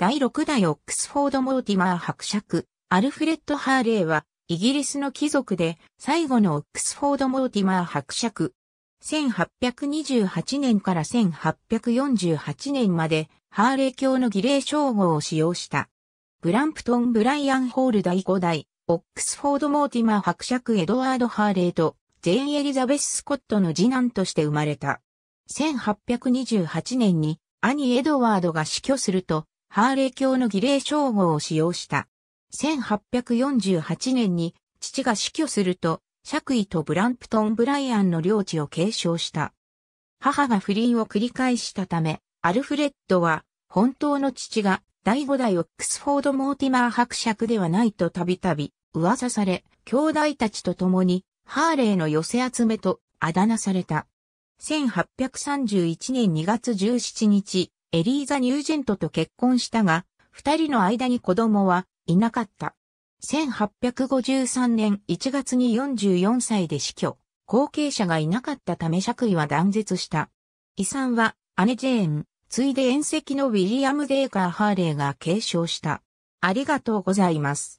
第6代オックスフォード・モーティマー伯爵、アルフレッド・ハーレーは、イギリスの貴族で、最後のオックスフォード・モーティマー伯爵。1828年から1848年まで、ハーレー教の儀礼称号を使用した。ブランプトン・ブライアン・ホール第5代、オックスフォード・モーティマー伯爵エドワード・ハーレーと、ジェイ・エリザベス・スコットの次男として生まれた。1828年に兄エドワードが死去すると、ハーレー教の儀礼称号を使用した。1848年に父が死去すると、爵位とブランプトン・ブライアンの領地を継承した。母が不倫を繰り返したため、アルフレッドは、本当の父が第五代オックスフォード・モーティマー伯爵ではないとたびたび噂され、兄弟たちと共にハーレーの寄せ集めとあだ名された。1831年2月17日、エリーザ・ニュージェントと結婚したが、二人の間に子供はいなかった。1853年1月に44歳で死去。後継者がいなかったため爵位は断絶した。遺産は姉ジェーン、ついで遠赤のウィリアム・デーカー・ハーレーが継承した。ありがとうございます。